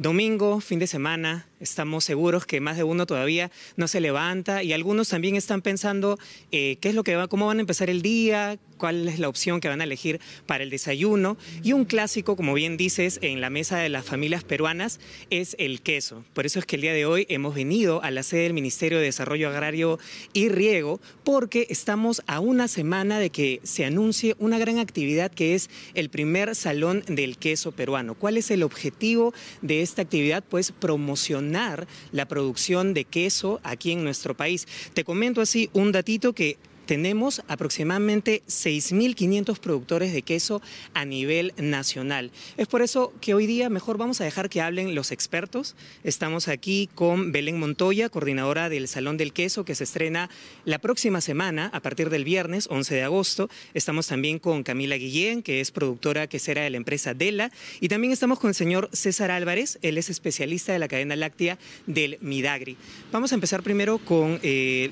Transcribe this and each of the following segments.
domingo, fin de semana, estamos seguros que más de uno todavía no se levanta y algunos también están pensando eh, qué es lo que va, cómo van a empezar el día, cuál es la opción que van a elegir para el desayuno. Y un clásico, como bien dices, en la mesa de las familias peruanas es el queso. Por eso es que el día de hoy hemos venido a la sede del Ministerio de Desarrollo Agrario y Riego porque estamos a una semana de que se anuncie una gran actividad que es el primer salón del queso peruano. ¿Cuál es el objetivo de este esta actividad pues promocionar la producción de queso aquí en nuestro país. Te comento así un datito que tenemos aproximadamente 6.500 productores de queso a nivel nacional. Es por eso que hoy día mejor vamos a dejar que hablen los expertos. Estamos aquí con Belén Montoya, coordinadora del Salón del Queso, que se estrena la próxima semana, a partir del viernes 11 de agosto. Estamos también con Camila Guillén, que es productora quesera de la empresa Dela. Y también estamos con el señor César Álvarez, él es especialista de la cadena láctea del Midagri. Vamos a empezar primero con... Eh,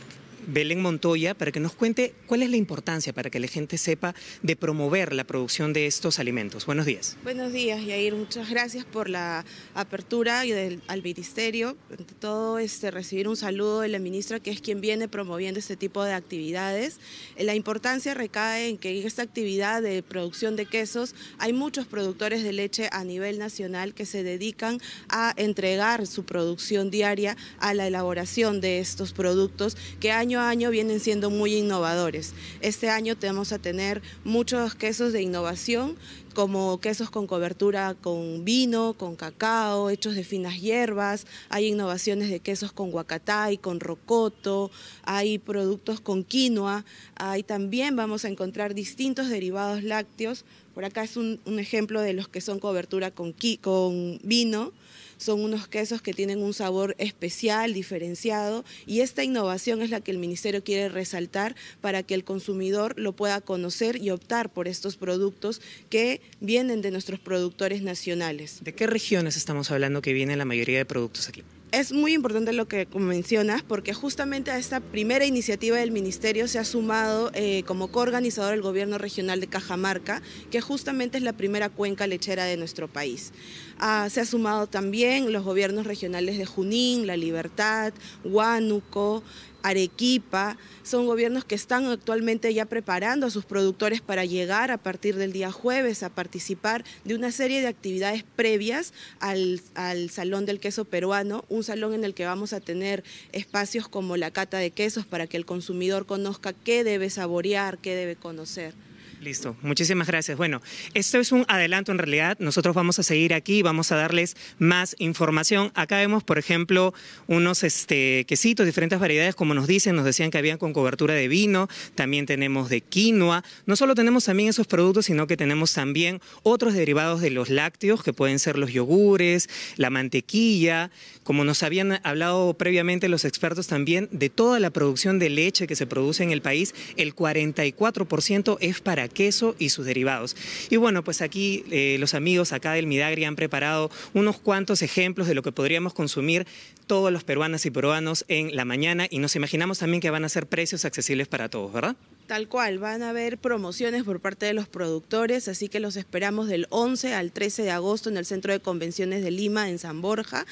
Belén Montoya para que nos cuente cuál es la importancia para que la gente sepa de promover la producción de estos alimentos. Buenos días. Buenos días, Yair. Muchas gracias por la apertura del, al ministerio. todo, este, recibir un saludo de la ministra, que es quien viene promoviendo este tipo de actividades. Eh, la importancia recae en que en esta actividad de producción de quesos hay muchos productores de leche a nivel nacional que se dedican a entregar su producción diaria a la elaboración de estos productos que año año vienen siendo muy innovadores. Este año tenemos a tener muchos quesos de innovación, como quesos con cobertura con vino, con cacao, hechos de finas hierbas, hay innovaciones de quesos con guacatay, con rocoto, hay productos con quinoa, Hay también vamos a encontrar distintos derivados lácteos, por acá es un, ejemplo de los que son cobertura con, con vino, son unos quesos que tienen un sabor especial, diferenciado, y esta innovación es la que el Ministerio quiere resaltar para que el consumidor lo pueda conocer y optar por estos productos que vienen de nuestros productores nacionales. ¿De qué regiones estamos hablando que viene la mayoría de productos aquí? Es muy importante lo que mencionas porque justamente a esta primera iniciativa del Ministerio se ha sumado eh, como coorganizador el Gobierno Regional de Cajamarca, que justamente es la primera cuenca lechera de nuestro país. Ah, se ha sumado también los gobiernos regionales de Junín, La Libertad, Huánuco, Arequipa, son gobiernos que están actualmente ya preparando a sus productores para llegar a partir del día jueves a participar de una serie de actividades previas al, al, Salón del Queso Peruano, un salón en el que vamos a tener espacios como la cata de quesos para que el consumidor conozca qué debe saborear, qué debe conocer. Listo, muchísimas gracias. Bueno, esto es un adelanto en realidad. Nosotros vamos a seguir aquí, vamos a darles más información. Acá vemos, por ejemplo, unos este, quesitos, diferentes variedades, como nos dicen, nos decían que habían con cobertura de vino, también tenemos de quinoa. No solo tenemos también esos productos, sino que tenemos también otros derivados de los lácteos, que pueden ser los yogures, la mantequilla, como nos habían hablado previamente los expertos también, de toda la producción de leche que se produce en el país, el 44% es para queso y sus derivados. Y bueno, pues aquí eh, los amigos acá del Midagri han preparado unos cuantos ejemplos de lo que podríamos consumir todos los peruanas y peruanos en la mañana y nos imaginamos también que van a ser precios accesibles para todos, ¿verdad? Tal cual, van a haber promociones por parte de los productores, así que los esperamos del 11 al 13 de agosto en el Centro de Convenciones de Lima, en San Borja.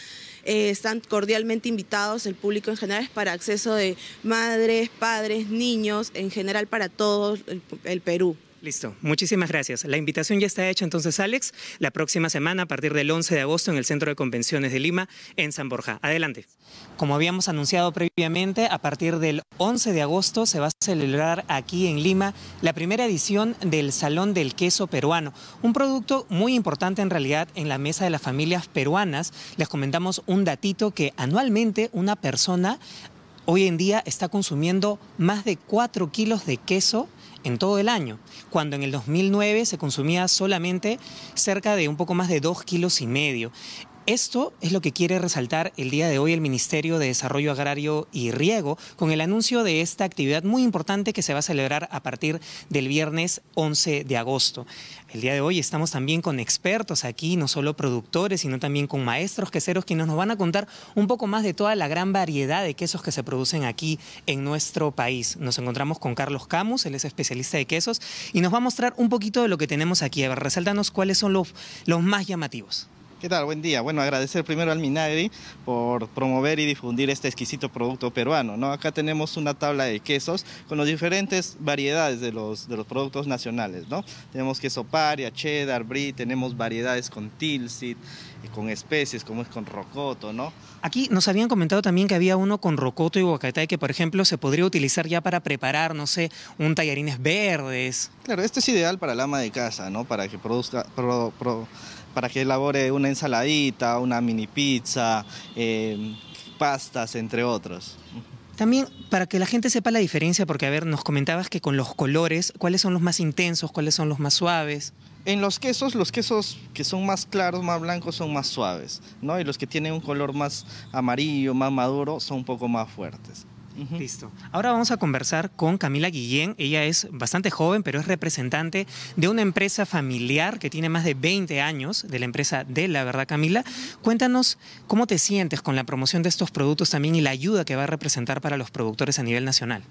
Eh, están cordialmente invitados, el público en general es para acceso de madres, padres, niños, en general para todo el Perú. Listo, muchísimas gracias. La invitación ya está hecha entonces, Alex, la próxima semana a partir del 11 de agosto en el Centro de Convenciones de Lima, en San Borja. Adelante. Como habíamos anunciado previamente, a partir del 11 de agosto se va a celebrar aquí en Lima la primera edición del Salón del Queso Peruano, un producto muy importante en realidad en la mesa de las familias peruanas. Les comentamos un datito que anualmente una persona hoy en día está consumiendo más de 4 kilos de queso en todo el año, cuando en el 2009 se consumía solamente cerca de un poco más de dos kilos y medio. Esto es lo que quiere resaltar el día de hoy el Ministerio de Desarrollo Agrario y Riego con el anuncio de esta actividad muy importante que se va a celebrar a partir del viernes 11 de agosto. El día de hoy estamos también con expertos aquí, no solo productores, sino también con maestros queseros quienes nos van a contar un poco más de toda la gran variedad de quesos que se producen aquí en nuestro país. Nos encontramos con Carlos Camus, él es especialista de quesos y nos va a mostrar un poquito de lo que tenemos aquí. A ver, resaltanos cuáles son los, los más llamativos. ¿Qué tal? Buen día. Bueno, agradecer primero al Minagri por promover y difundir este exquisito producto peruano. ¿no? Acá tenemos una tabla de quesos con las diferentes variedades de los, de los productos nacionales. ¿no? Tenemos queso paria, cheddar, brie, tenemos variedades con tilsit, eh, con especies como es con rocoto. ¿no? Aquí nos habían comentado también que había uno con rocoto y guacatay que, por ejemplo, se podría utilizar ya para preparar, no sé, un tallarines verdes. Claro, esto es ideal para el ama de casa, ¿no? para que produzca para que elabore una ensaladita, una mini pizza, em, pastas, entre otros. También para que la gente sepa la diferencia, porque a ver, nos comentabas que con los colores, ¿cuáles son los más intensos, cuáles son los más suaves? En los quesos, los quesos que son más claros, más blancos, son más suaves, ¿no? Y los que tienen un color más amarillo, más maduro, son un poco más fuertes. Listo. Ahora vamos a conversar con Camila Guillén. Ella es bastante joven, pero es representante de una empresa familiar que tiene más de 20 años, de la empresa de la verdad, Camila. Cuéntanos cómo te sientes con la promoción de estos productos también y la ayuda que va a representar para los productores a nivel nacional.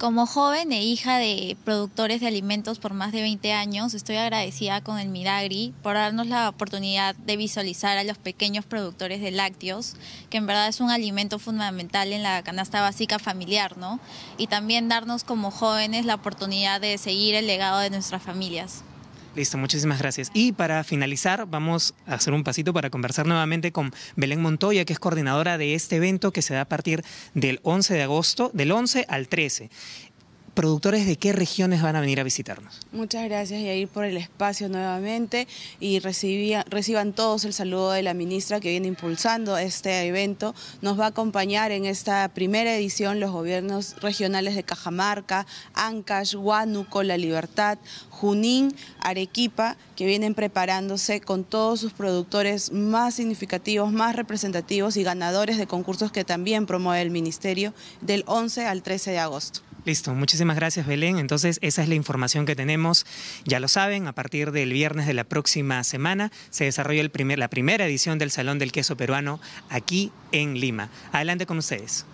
Como joven e hija de productores de alimentos por más de 20 años, estoy agradecida con el Miragri por darnos la oportunidad de visualizar a los pequeños productores de lácteos, que en verdad es un alimento fundamental en la canasta básica familiar, ¿no? Y también darnos como jóvenes la oportunidad de seguir el legado de nuestras familias. Listo, muchísimas gracias. Y para finalizar, vamos a hacer un pasito para conversar nuevamente con Belén Montoya, que es coordinadora de este evento que se da a partir del 11 de agosto, del 11 al 13 productores de qué regiones van a venir a visitarnos. Muchas gracias, y ir por el espacio nuevamente y reciban todos el saludo de la ministra que viene impulsando este evento. Nos va a acompañar en esta primera edición los gobiernos regionales de Cajamarca, Ancash, Huánuco, La Libertad, Junín, Arequipa, que vienen preparándose con todos sus productores más significativos, más representativos y ganadores de concursos que también promueve el Ministerio del 11 al 13 de agosto. Listo, muchísimas gracias Belén. Entonces esa es la información que tenemos. Ya lo saben, a partir del viernes de la próxima semana se desarrolla el primer, la primera edición del Salón del Queso Peruano aquí en Lima. Adelante con ustedes.